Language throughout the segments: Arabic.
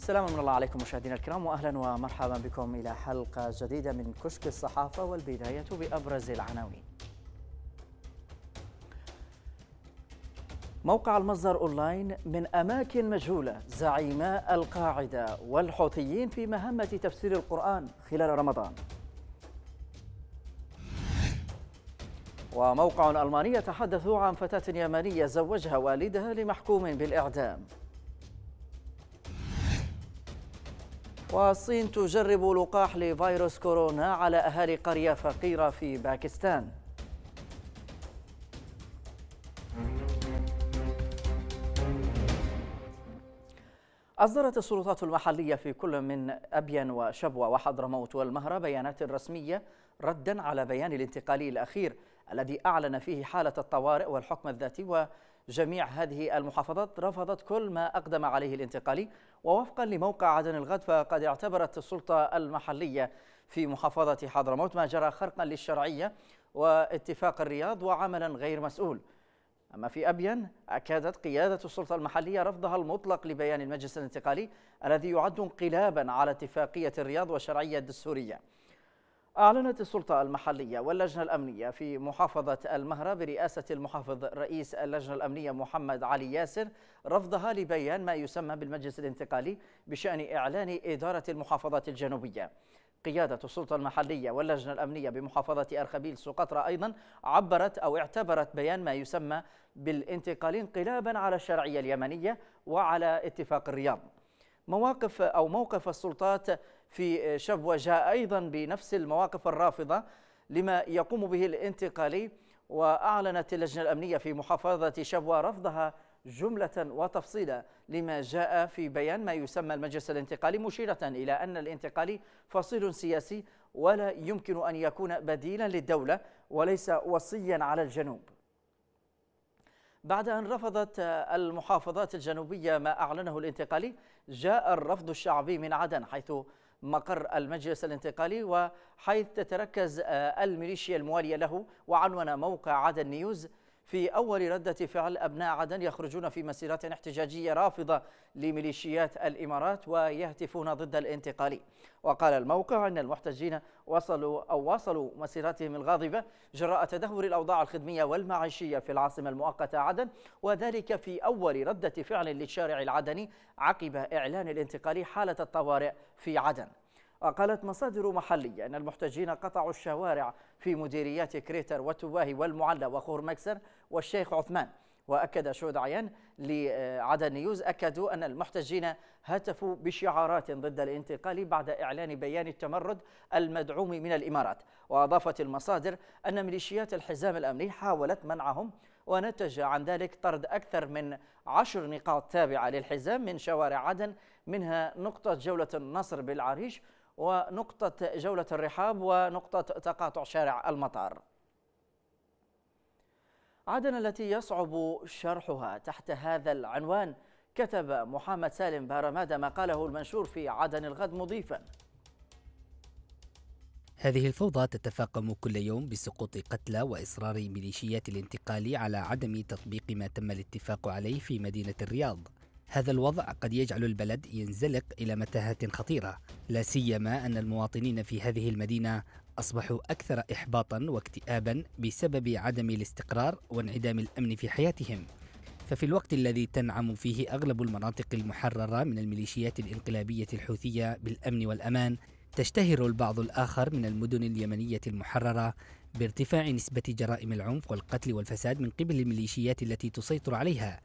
السلام من الله عليكم مشاهدينا الكرام واهلا ومرحبا بكم الى حلقه جديده من كشك الصحافه والبدايه بابرز العناوين. موقع المصدر اونلاين من اماكن مجهوله زعيما القاعده والحوثيين في مهمه تفسير القران خلال رمضان. وموقع الماني يتحدث عن فتاه يمنيه زوجها والدها لمحكوم بالاعدام. والصين تجرب لقاح لفيروس كورونا على أهالي قرية فقيرة في باكستان أصدرت السلطات المحلية في كل من أبين وشبوة وحضرموت والمهرة بيانات رسمية ردا على بيان الانتقالي الأخير الذي أعلن فيه حالة الطوارئ والحكم الذاتي و. جميع هذه المحافظات رفضت كل ما أقدم عليه الانتقالي ووفقا لموقع عدن الغد فقد اعتبرت السلطة المحلية في محافظة حضرموت ما جرى خرقا للشرعية واتفاق الرياض وعملا غير مسؤول أما في أبين أكادت قيادة السلطة المحلية رفضها المطلق لبيان المجلس الانتقالي الذي يعد انقلابا على اتفاقية الرياض والشرعية الدستورية أعلنت السلطة المحلية واللجنة الأمنية في محافظة المهرة برئاسة المحافظ رئيس اللجنة الأمنية محمد علي ياسر رفضها لبيان ما يسمى بالمجلس الانتقالي بشأن إعلان إدارة المحافظات الجنوبية قيادة السلطة المحلية واللجنة الأمنية بمحافظة أرخبيل سقطرى أيضا عبرت أو اعتبرت بيان ما يسمى بالانتقال انقلابا على الشرعية اليمنية وعلى اتفاق الرياض مواقف أو موقف السلطات في شبوة جاء أيضا بنفس المواقف الرافضة لما يقوم به الانتقالي وأعلنت اللجنة الأمنية في محافظة شبوة رفضها جملة وتفصيلا لما جاء في بيان ما يسمى المجلس الانتقالي مشيرة إلى أن الانتقالي فصيل سياسي ولا يمكن أن يكون بديلا للدولة وليس وصيا على الجنوب بعد أن رفضت المحافظات الجنوبية ما أعلنه الانتقالي جاء الرفض الشعبي من عدن حيث مقر المجلس الانتقالي وحيث تتركز آه، الميليشيا الموالية له وعنون موقع عدن نيوز في أول ردة فعل أبناء عدن يخرجون في مسيرات احتجاجية رافضة لميليشيات الإمارات ويهتفون ضد الانتقالي وقال الموقع أن المحتجين وصلوا أو واصلوا مسيراتهم الغاضبة جراء تدهور الأوضاع الخدمية والمعيشية في العاصمة المؤقتة عدن وذلك في أول ردة فعل للشارع العدني عقب إعلان الانتقالي حالة الطوارئ في عدن وقالت مصادر محلية أن المحتجين قطعوا الشوارع في مديريات كريتر وتواهي والمعلى وخور مكسر والشيخ عثمان وأكد شهود عيان لعدن نيوز أكدوا أن المحتجين هتفوا بشعارات ضد الانتقال بعد إعلان بيان التمرد المدعوم من الإمارات وأضافت المصادر أن ميليشيات الحزام الأمني حاولت منعهم ونتج عن ذلك طرد أكثر من عشر نقاط تابعة للحزام من شوارع عدن منها نقطة جولة النصر بالعريش ونقطة جولة الرحاب ونقطة تقاطع شارع المطار عدن التي يصعب شرحها تحت هذا العنوان كتب محمد سالم بارمادة ما قاله المنشور في عدن الغد مضيفا هذه الفوضى تتفاقم كل يوم بسقوط قتلى وإصرار ميليشيات الانتقال على عدم تطبيق ما تم الاتفاق عليه في مدينة الرياض هذا الوضع قد يجعل البلد ينزلق الى متاهات خطيره لا سيما ان المواطنين في هذه المدينه اصبحوا اكثر احباطا واكتئابا بسبب عدم الاستقرار وانعدام الامن في حياتهم ففي الوقت الذي تنعم فيه اغلب المناطق المحرره من الميليشيات الانقلابيه الحوثيه بالامن والامان تشتهر البعض الاخر من المدن اليمنيه المحرره بارتفاع نسبه جرائم العنف والقتل والفساد من قبل الميليشيات التي تسيطر عليها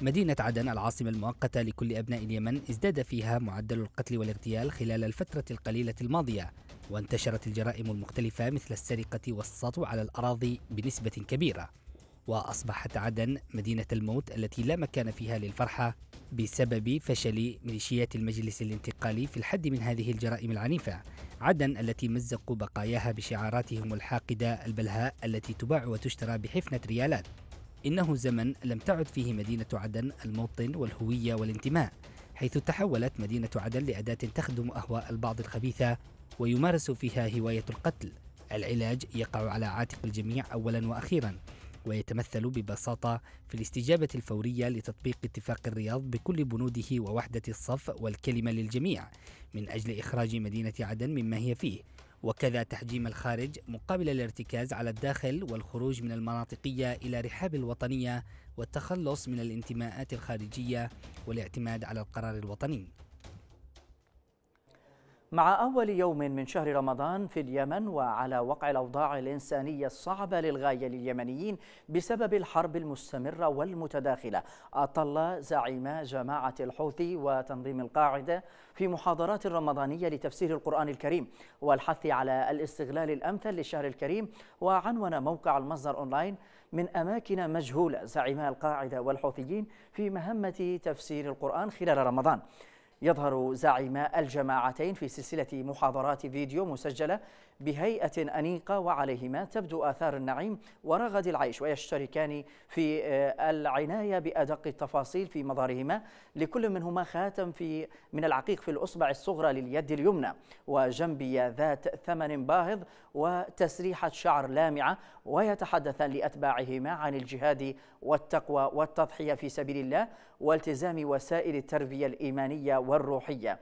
مدينة عدن العاصمة المؤقتة لكل أبناء اليمن ازداد فيها معدل القتل والاغتيال خلال الفترة القليلة الماضية وانتشرت الجرائم المختلفة مثل السرقة والسطو على الأراضي بنسبة كبيرة وأصبحت عدن مدينة الموت التي لا مكان فيها للفرحة بسبب فشل ميليشيات المجلس الانتقالي في الحد من هذه الجرائم العنيفة عدن التي مزقوا بقاياها بشعاراتهم الحاقدة البلهاء التي تباع وتشترى بحفنة ريالات إنه زمن لم تعد فيه مدينة عدن الموطن والهوية والانتماء حيث تحولت مدينة عدن لأداة تخدم أهواء البعض الخبيثة ويمارس فيها هواية القتل العلاج يقع على عاتق الجميع أولا وأخيرا ويتمثل ببساطة في الاستجابة الفورية لتطبيق اتفاق الرياض بكل بنوده ووحدة الصف والكلمة للجميع من أجل إخراج مدينة عدن مما هي فيه وكذا تحجيم الخارج مقابل الارتكاز على الداخل والخروج من المناطقية إلى رحاب الوطنية والتخلص من الانتماءات الخارجية والاعتماد على القرار الوطني مع أول يوم من شهر رمضان في اليمن وعلى وقع الأوضاع الإنسانية الصعبة للغاية لليمنيين بسبب الحرب المستمرة والمتداخلة أطل زعيم جماعة الحوثي وتنظيم القاعدة في محاضرات رمضانية لتفسير القرآن الكريم والحث على الاستغلال الأمثل للشهر الكريم وعنون موقع المصدر أونلاين من أماكن مجهولة زعيم القاعدة والحوثيين في مهمة تفسير القرآن خلال رمضان يظهر زعيم الجماعتين في سلسلة محاضرات فيديو مسجلة بهيئة أنيقة وعليهما تبدو آثار النعيم ورغد العيش ويشتركان في آه، العناية بأدق التفاصيل في مظهرهما لكل منهما خاتم في من العقيق في الأصبع الصغرى لليد اليمنى وجنبية ذات ثمن باهظ وتسريحة شعر لامعة ويتحدثان لأتباعهما عن الجهاد والتقوى والتضحية في سبيل الله والتزام وسائل التربية الإيمانية والروحية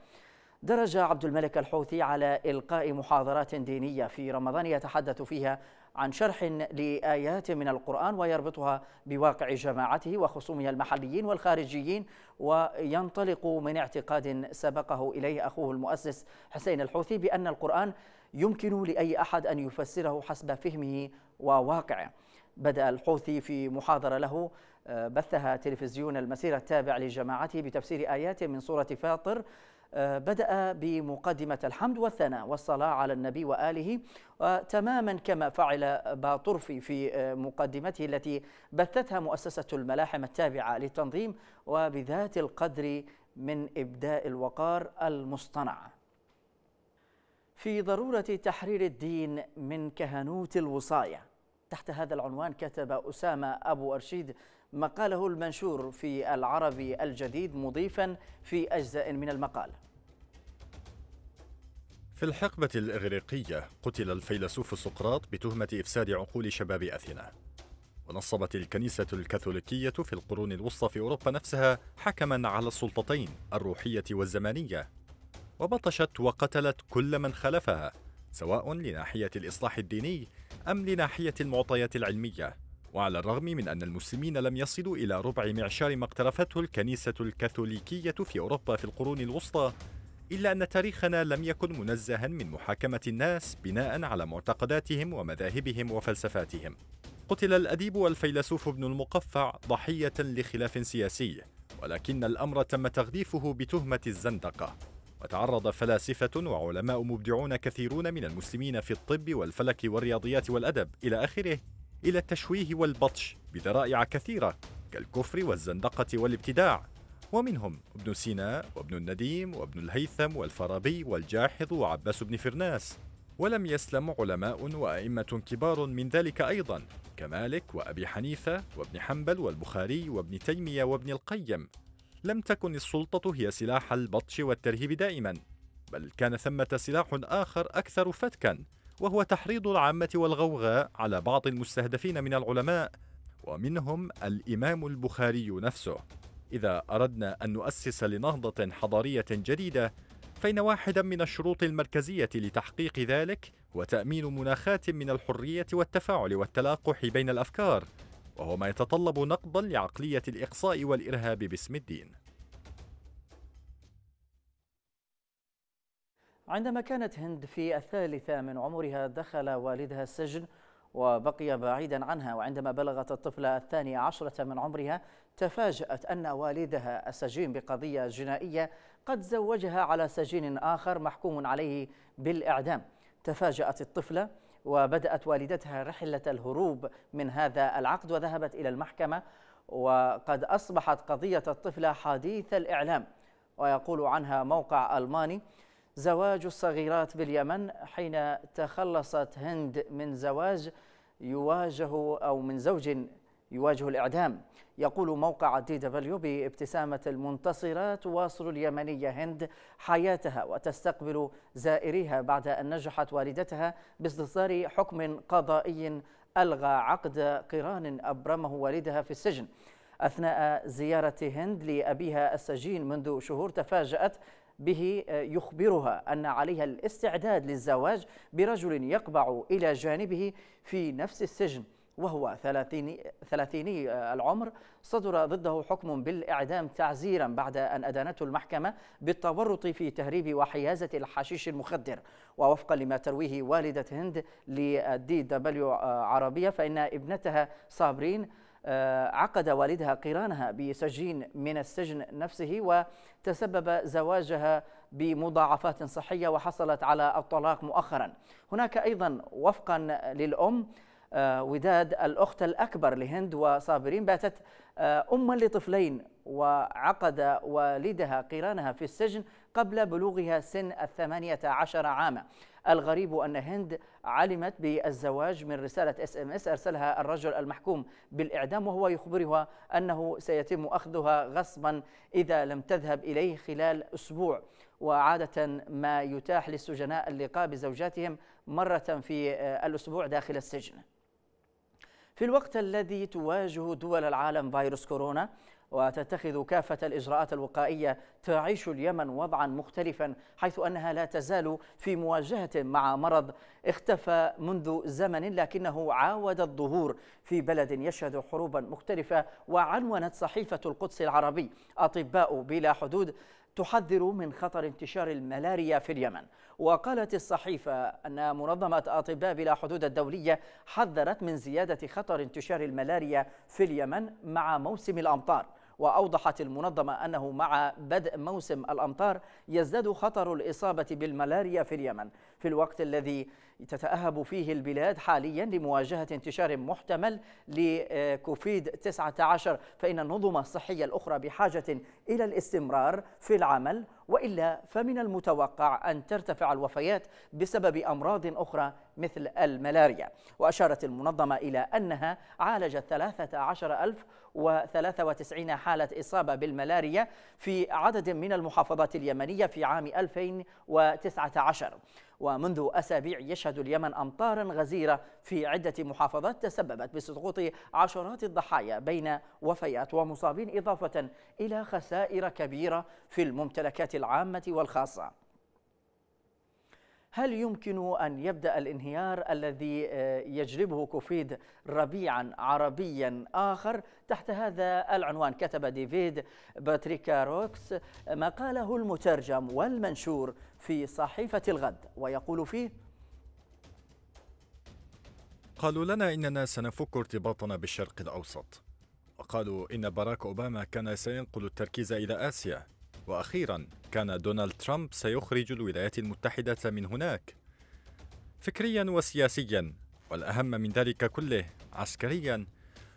درج عبد الملك الحوثي على إلقاء محاضرات دينية في رمضان يتحدث فيها عن شرح لآيات من القرآن ويربطها بواقع جماعته وخصومها المحليين والخارجيين وينطلق من اعتقاد سبقه إليه أخوه المؤسس حسين الحوثي بأن القرآن يمكن لأي أحد أن يفسره حسب فهمه وواقعه بدأ الحوثي في محاضرة له آه، بثها تلفزيون المسيرة التابع لجماعته بتفسير آيات من سورة فاطر آه، بدأ بمقدمة الحمد والثناء والصلاة على النبي وآله آه، تماما كما فعل باطرفي في آه، مقدمته التي بثتها مؤسسة الملاحم التابعة للتنظيم وبذات القدر من إبداء الوقار المصطنع في ضرورة تحرير الدين من كهنوت الوصاية تحت هذا العنوان كتب أسامة أبو أرشيد ما قاله المنشور في العربي الجديد مضيفا في أجزاء من المقال في الحقبة الإغريقية قتل الفيلسوف سقراط بتهمة إفساد عقول شباب أثينا ونصبت الكنيسة الكاثوليكية في القرون الوسطى في أوروبا نفسها حكما على السلطتين الروحية والزمانية وبطشت وقتلت كل من خالفها سواء لناحية الإصلاح الديني أم لناحية المعطيات العلمية وعلى الرغم من أن المسلمين لم يصلوا إلى ربع معشار ما اقترفته الكنيسة الكاثوليكية في أوروبا في القرون الوسطى إلا أن تاريخنا لم يكن منزها من محاكمة الناس بناء على معتقداتهم ومذاهبهم وفلسفاتهم قتل الأديب والفيلسوف ابن المقفع ضحية لخلاف سياسي ولكن الأمر تم تغليفه بتهمة الزندقة وتعرض فلاسفة وعلماء مبدعون كثيرون من المسلمين في الطب والفلك والرياضيات والأدب إلى آخره إلى التشويه والبطش بذرائع كثيرة كالكفر والزندقة والابتداع ومنهم ابن سينا وابن النديم وابن الهيثم والفارابي والجاحظ وعباس بن فرناس ولم يسلم علماء وأئمة كبار من ذلك أيضا كمالك وأبي حنيفة وابن حنبل والبخاري وابن تيمية وابن القيم لم تكن السلطة هي سلاح البطش والترهيب دائما بل كان ثمة سلاح آخر أكثر فتكا وهو تحريض العامة والغوغاء على بعض المستهدفين من العلماء ومنهم الإمام البخاري نفسه إذا أردنا أن نؤسس لنهضة حضارية جديدة فإن واحدا من الشروط المركزية لتحقيق ذلك هو تأمين مناخات من الحرية والتفاعل والتلاقح بين الأفكار وهو ما يتطلب نقضا لعقلية الإقصاء والإرهاب باسم الدين عندما كانت هند في الثالثة من عمرها دخل والدها السجن وبقي بعيدا عنها وعندما بلغت الطفلة الثانية عشرة من عمرها تفاجأت أن والدها السجين بقضية جنائية قد زوجها على سجين آخر محكوم عليه بالإعدام تفاجأت الطفلة وبدأت والدتها رحلة الهروب من هذا العقد وذهبت إلى المحكمة وقد أصبحت قضية الطفلة حديث الإعلام ويقول عنها موقع ألماني زواج الصغيرات باليمن حين تخلصت هند من زواج يواجه أو من زوج يواجه الإعدام يقول موقع دي دبليو بابتسامة المنتصرة تواصل اليمنية هند حياتها وتستقبل زائريها بعد أن نجحت والدتها باستصدار حكم قضائي ألغى عقد قران أبرمه والدها في السجن أثناء زيارة هند لأبيها السجين منذ شهور تفاجأت به يخبرها أن عليها الاستعداد للزواج برجل يقبع إلى جانبه في نفس السجن وهو ثلاثيني, ثلاثيني العمر صدر ضده حكم بالإعدام تعزيرا بعد أن أدانته المحكمة بالتورط في تهريب وحيازة الحشيش المخدر ووفقا لما ترويه والدة هند للدي دبليو عربية فإن ابنتها صابرين آه، عقد والدها قرانها بسجين من السجن نفسه وتسبب زواجها بمضاعفات صحية وحصلت على الطلاق مؤخرا هناك أيضا وفقا للأم آه، وداد الأخت الأكبر لهند وصابرين باتت آه، أما لطفلين وعقد والدها قرانها في السجن قبل بلوغها سن الثمانية عشر عاما الغريب أن هند علمت بالزواج من رسالة اس ام اس أرسلها الرجل المحكوم بالإعدام وهو يخبرها أنه سيتم أخذها غصبا إذا لم تذهب إليه خلال أسبوع وعادة ما يتاح للسجناء اللقاء بزوجاتهم مرة في آه، الأسبوع داخل السجن في الوقت الذي تواجه دول العالم فيروس كورونا وتتخذ كافة الإجراءات الوقائية تعيش اليمن وضعا مختلفا حيث أنها لا تزال في مواجهة مع مرض اختفى منذ زمن لكنه عاود الظهور في بلد يشهد حروبا مختلفة وعنونت صحيفة القدس العربي أطباء بلا حدود تحذر من خطر انتشار الملاريا في اليمن وقالت الصحيفة أن منظمة أطباء بلا حدود الدولية حذرت من زيادة خطر انتشار الملاريا في اليمن مع موسم الأمطار وأوضحت المنظمة أنه مع بدء موسم الأمطار يزداد خطر الإصابة بالملاريا في اليمن في الوقت الذي تتأهب فيه البلاد حاليا لمواجهة انتشار محتمل لكوفيد 19 فإن النظم الصحية الأخرى بحاجة إلى الاستمرار في العمل وإلا فمن المتوقع أن ترتفع الوفيات بسبب أمراض أخرى مثل الملاريا وأشارت المنظمة إلى أنها عالجت 13093 حالة إصابة بالملاريا في عدد من المحافظات اليمنية في عام 2019 ومنذ أسابيع يشهد اليمن أمطارا غزيرة في عدة محافظات تسببت بسقوط عشرات الضحايا بين وفيات ومصابين إضافة إلى خسائر كبيرة في الممتلكات العامة والخاصة هل يمكن أن يبدأ الانهيار الذي آه، يجلبه كوفيد ربيعا عربيا آخر تحت هذا العنوان كتب ديفيد باتريكا روكس ما قاله المترجم والمنشور في صحيفة الغد ويقول فيه قالوا لنا إننا سنفك ارتباطنا بالشرق الأوسط وقالوا إن باراك أوباما كان سينقل التركيز إلى آسيا واخيرا كان دونالد ترامب سيخرج الولايات المتحده من هناك فكريا وسياسيا والاهم من ذلك كله عسكريا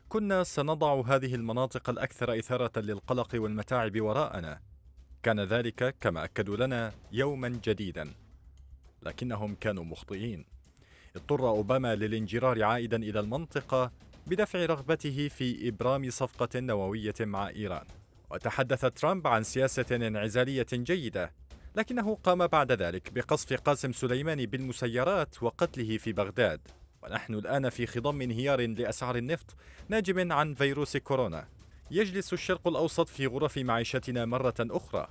كنا سنضع هذه المناطق الاكثر اثاره للقلق والمتاعب وراءنا كان ذلك كما اكدوا لنا يوما جديدا لكنهم كانوا مخطئين اضطر اوباما للانجرار عائدا الى المنطقه بدفع رغبته في ابرام صفقه نوويه مع ايران وتحدث ترامب عن سياسة انعزالية جيدة لكنه قام بعد ذلك بقصف قاسم سليماني بالمسيرات وقتله في بغداد ونحن الآن في خضم انهيار لأسعار النفط ناجم عن فيروس كورونا يجلس الشرق الأوسط في غرف معيشتنا مرة أخرى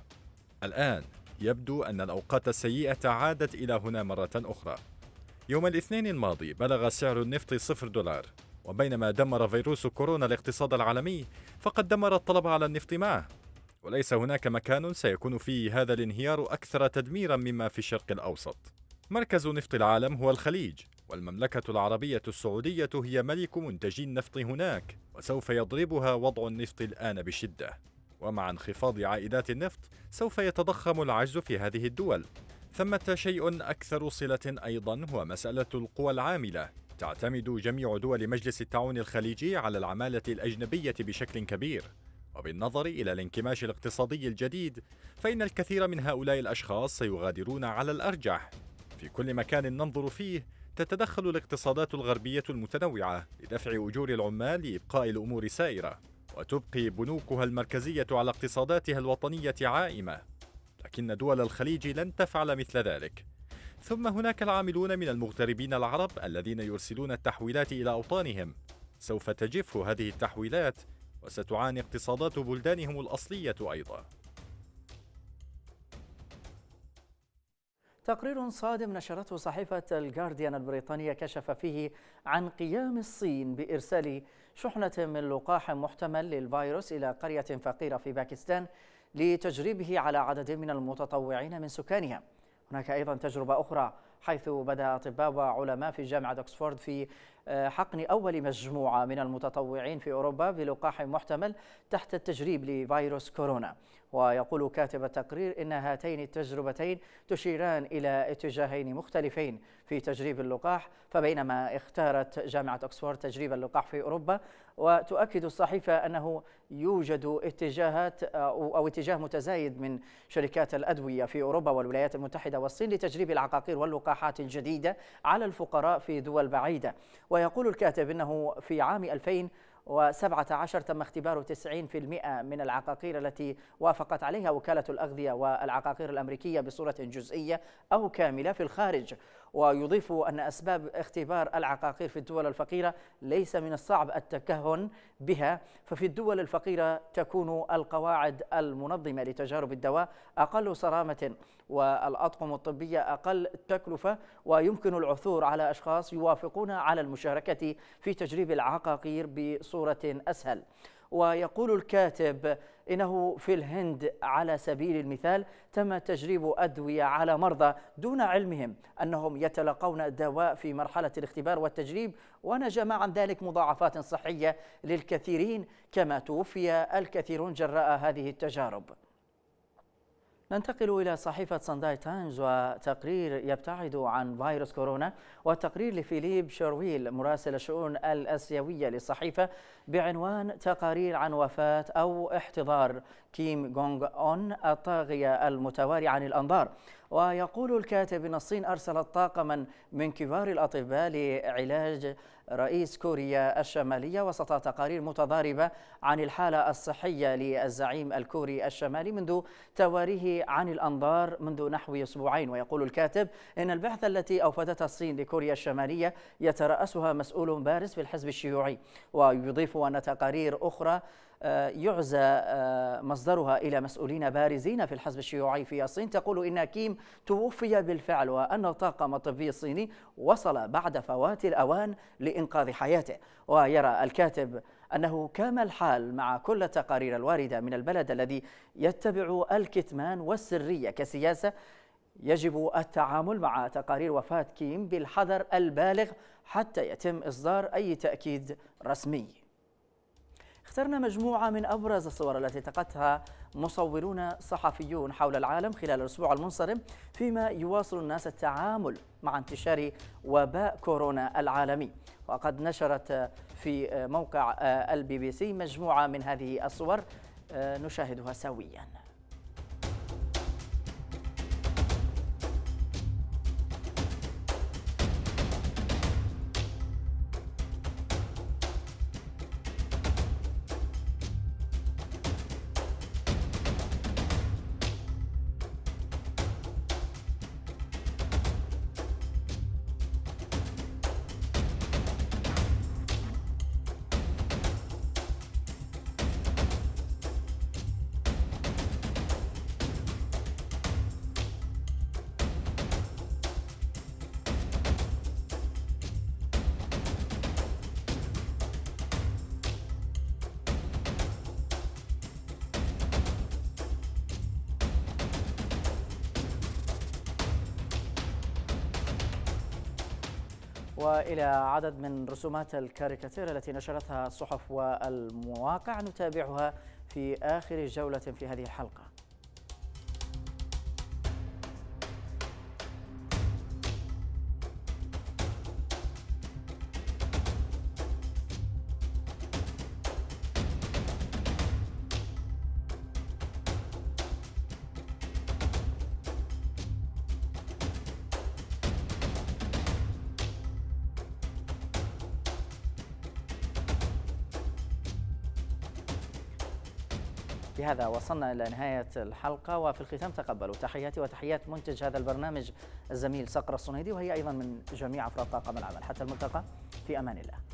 الآن يبدو أن الأوقات السيئة عادت إلى هنا مرة أخرى يوم الاثنين الماضي بلغ سعر النفط صفر دولار وبينما دمر فيروس كورونا الاقتصاد العالمي فقد دمر الطلب على النفط معه وليس هناك مكان سيكون فيه هذا الانهيار أكثر تدميرا مما في الشرق الأوسط مركز نفط العالم هو الخليج والمملكة العربية السعودية هي ملك منتجي النفط هناك وسوف يضربها وضع النفط الآن بشدة ومع انخفاض عائدات النفط سوف يتضخم العجز في هذه الدول ثمة شيء أكثر صلة أيضا هو مسألة القوى العاملة تعتمد جميع دول مجلس التعاون الخليجي على العمالة الأجنبية بشكل كبير وبالنظر إلى الانكماش الاقتصادي الجديد فإن الكثير من هؤلاء الأشخاص سيغادرون على الأرجح في كل مكان ننظر فيه تتدخل الاقتصادات الغربية المتنوعة لدفع أجور العمال لإبقاء الأمور سائرة وتبقي بنوكها المركزية على اقتصاداتها الوطنية عائمة لكن دول الخليج لن تفعل مثل ذلك ثم هناك العاملون من المغتربين العرب الذين يرسلون التحويلات إلى أوطانهم سوف تجف هذه التحويلات وستعاني اقتصادات بلدانهم الأصلية أيضا تقرير صادم نشرته صحيفة الجارديان البريطانية كشف فيه عن قيام الصين بإرسال شحنة من لقاح محتمل للفيروس إلى قرية فقيرة في باكستان لتجريبه على عدد من المتطوعين من سكانها هناك أيضا تجربة أخرى حيث بدأ أطباء وعلماء في جامعة أكسفورد في حقن أول مجموعة من المتطوعين في أوروبا بلقاح محتمل تحت التجريب لفيروس كورونا ويقول كاتب التقرير إن هاتين التجربتين تشيران إلى اتجاهين مختلفين في تجريب اللقاح فبينما اختارت جامعة أكسفورد تجريب اللقاح في أوروبا وتؤكد الصحيفة أنه يوجد اتجاهات أو اتجاه متزايد من شركات الأدوية في أوروبا والولايات المتحدة والصين لتجريب العقاقير واللقاحات الجديدة على الفقراء في دول بعيدة ويقول الكاتب أنه في عام 2017 تم اختبار 90% من العقاقير التي وافقت عليها وكالة الأغذية والعقاقير الأمريكية بصورة جزئية أو كاملة في الخارج ويضيف أن أسباب اختبار العقاقير في الدول الفقيرة ليس من الصعب التكهن بها ففي الدول الفقيرة تكون القواعد المنظمة لتجارب الدواء أقل صرامة والأطقم الطبية أقل تكلفة ويمكن العثور على أشخاص يوافقون على المشاركة في تجريب العقاقير بصورة أسهل ويقول الكاتب إنه في الهند على سبيل المثال تم تجريب أدوية على مرضى دون علمهم أنهم يتلقون الدواء في مرحلة الاختبار والتجريب ونجا مع ذلك مضاعفات صحية للكثيرين كما توفي الكثيرون جراء هذه التجارب ننتقل إلى صحيفة صنداي تايمز وتقرير يبتعد عن فيروس كورونا وتقرير لفيليب شرويل مراسل الشؤون الأسيوية للصحيفة بعنوان تقارير عن وفاة أو احتضار كيم جونغ أون الطاغية المتواري عن الأنظار ويقول الكاتب أن الصين أرسلت طاقما من كبار الأطباء لعلاج رئيس كوريا الشمالية وسط تقارير متضاربة عن الحالة الصحية للزعيم الكوري الشمالي منذ تواريه عن الأنظار منذ نحو أسبوعين ويقول الكاتب إن البعثة التي أوفدتها الصين لكوريا الشمالية يترأسها مسؤول بارز في الحزب الشيوعي ويضيف أن تقارير أخرى آه، يعزى آه، مصدرها إلى مسؤولين بارزين في الحزب الشيوعي في الصين تقول إن كيم توفي بالفعل وأن الطاقم الطبي الصيني وصل بعد فوات الأوان لإنقاذ حياته ويرى الكاتب أنه كما الحال مع كل التقارير الواردة من البلد الذي يتبع الكتمان والسرية كسياسة يجب التعامل مع تقارير وفاة كيم بالحذر البالغ حتى يتم إصدار أي تأكيد رسمي اخترنا مجموعة من أبرز الصور التي التقتها مصورون صحفيون حول العالم خلال الأسبوع المنصرم فيما يواصل الناس التعامل مع انتشار وباء كورونا العالمي وقد نشرت في موقع البي بي سي مجموعة من هذه الصور آه، نشاهدها سوياً وإلى عدد من رسومات الكاريكاتير التي نشرتها الصحف والمواقع نتابعها في آخر جولة في هذه الحلقة بهذا وصلنا إلى نهاية الحلقة وفي الختام تقبلوا تحياتي وتحيات منتج هذا البرنامج الزميل صقر الصنيدي وهي أيضا من جميع أفراد طاقم العمل حتى الملتقى في أمان الله